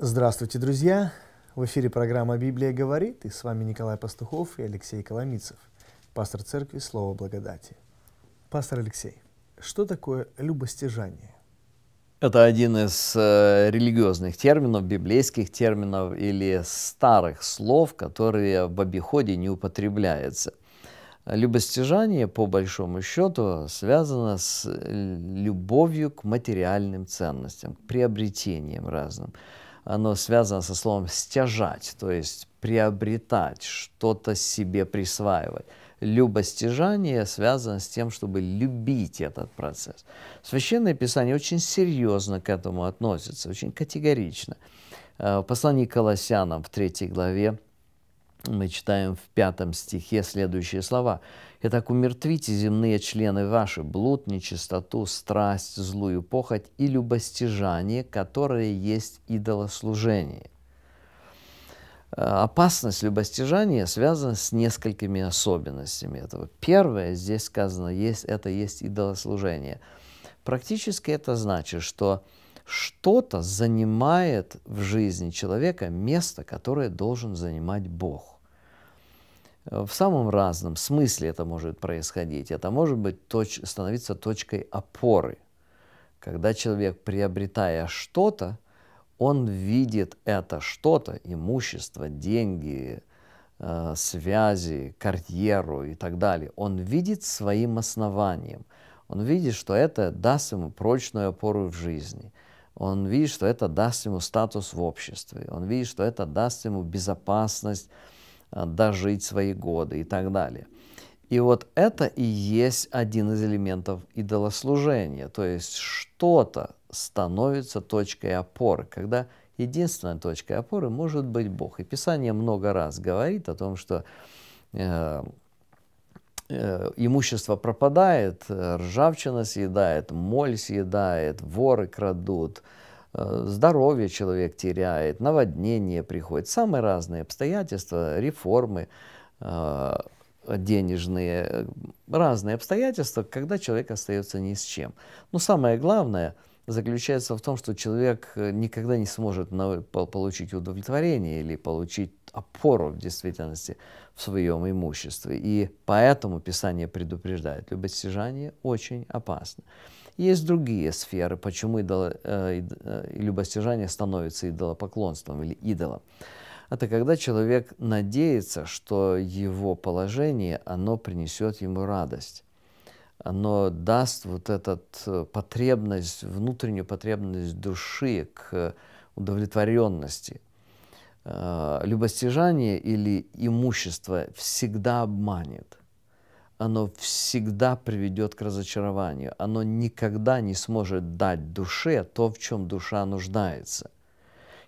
Здравствуйте, друзья! В эфире программа «Библия говорит» и с вами Николай Пастухов и Алексей Коломицев, пастор церкви «Слово благодати». Пастор Алексей, что такое любостяжание? Это один из э, религиозных терминов, библейских терминов или старых слов, которые в обиходе не употребляются. Любостяжание, по большому счету, связано с э, любовью к материальным ценностям, к приобретениям разным – оно связано со словом «стяжать», то есть приобретать, что-то себе присваивать. Любостяжание связано с тем, чтобы любить этот процесс. Священное Писание очень серьезно к этому относится, очень категорично. Э, Послание к Колоссянам в третьей главе мы читаем в пятом стихе следующие слова. «Итак, умертвите земные члены ваши, блуд, нечистоту, страсть, злую похоть и любостяжание, которое есть идолослужение». Э, опасность любостяжания связана с несколькими особенностями этого. Первое, здесь сказано, есть, это есть идолослужение. Практически это значит, что что-то занимает в жизни человека место, которое должен занимать Бог. Э, в самом разном смысле это может происходить. Это может быть точ, становиться точкой опоры. Когда человек, приобретая что-то, он видит это что-то, имущество, деньги, э, связи, карьеру и так далее. Он видит своим основанием. Он видит, что это даст ему прочную опору в жизни. Он видит, что это даст ему статус в обществе. Он видит, что это даст ему безопасность Э, дожить свои годы и так далее. И вот это и есть один из элементов идолослужения, то есть что-то становится точкой опоры, когда единственной точкой опоры может быть Бог. И Писание много раз говорит о том, что э, э, имущество пропадает, э, ржавчина съедает, моль съедает, воры крадут, э, Э, здоровье человек теряет, наводнение приходит, самые разные обстоятельства, реформы э, денежные, э, разные обстоятельства, когда человек остается ни с чем. Но самое главное заключается в том, что человек никогда не сможет получить удовлетворение или получить опору в действительности в своем имуществе. И поэтому Писание предупреждает, любостяжание очень опасно. Есть другие сферы, почему идол, э, э, любостяжание становится идолопоклонством или идолом. Это когда человек надеется, что его положение, оно принесет ему радость. Оно даст вот эту э, потребность, внутреннюю потребность души к удовлетворенности. Э, любостяжание или имущество всегда обманет – оно всегда приведет к разочарованию. Оно никогда не сможет дать душе то, в чем душа нуждается.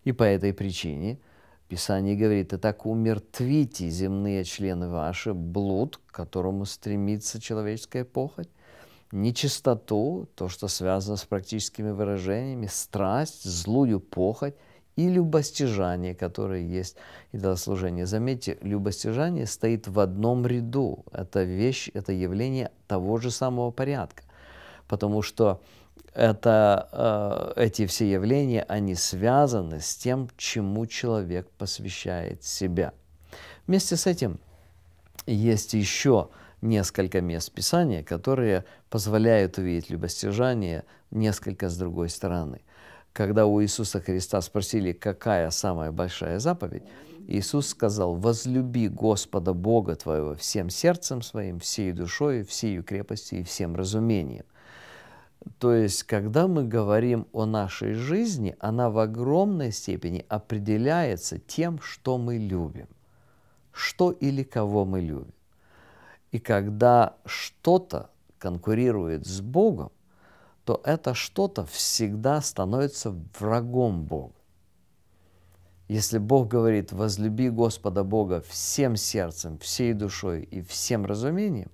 И по этой причине Писание говорит, «Итак, умертвите земные члены ваши, блуд, к которому стремится человеческая похоть, нечистоту, то, что связано с практическими выражениями, страсть, злую похоть, и любостяжание, которое есть идолослужение. Заметьте, любостяжание стоит в одном ряду. Это вещь, это явление того же самого порядка. Потому что это, э, эти все явления, они связаны с тем, чему человек посвящает себя. Вместе с этим есть еще несколько мест Писания, которые позволяют увидеть любостяжание несколько с другой стороны – когда у Иисуса Христа спросили, какая самая большая заповедь, Иисус сказал, «Возлюби Господа Бога твоего всем сердцем своим, всей душой, всей крепостью и всем разумением». То есть, когда мы говорим о нашей жизни, она в огромной степени определяется тем, что мы любим, что или кого мы любим. И когда что-то конкурирует с Богом, то это что-то всегда становится врагом Бога. Если Бог говорит, возлюби Господа Бога всем сердцем, всей душой и всем разумением,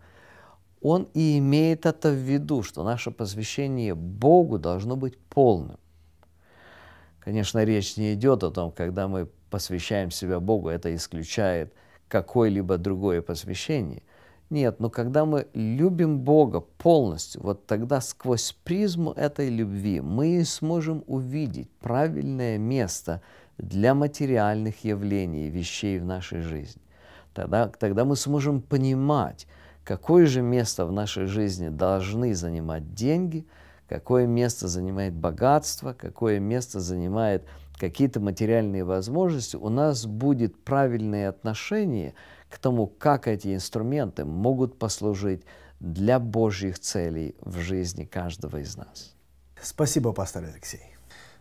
Он и имеет это в виду, что наше посвящение Богу должно быть полным. Конечно, речь не идет о том, когда мы посвящаем себя Богу, это исключает какое-либо другое посвящение. Нет, но когда мы любим Бога полностью, вот тогда сквозь призму этой любви мы и сможем увидеть правильное место для материальных явлений, вещей в нашей жизни. Тогда, тогда мы сможем понимать, какое же место в нашей жизни должны занимать деньги, какое место занимает богатство, какое место занимает какие-то материальные возможности, у нас будет правильное отношение к тому, как эти инструменты могут послужить для Божьих целей в жизни каждого из нас. Спасибо, пастор Алексей.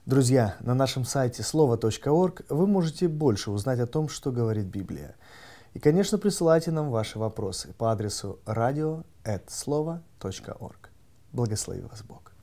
Друзья, на нашем сайте слово.орг вы можете больше узнать о том, что говорит Библия. И, конечно, присылайте нам ваши вопросы по адресу радио@слово.орг. Благослови вас Бог.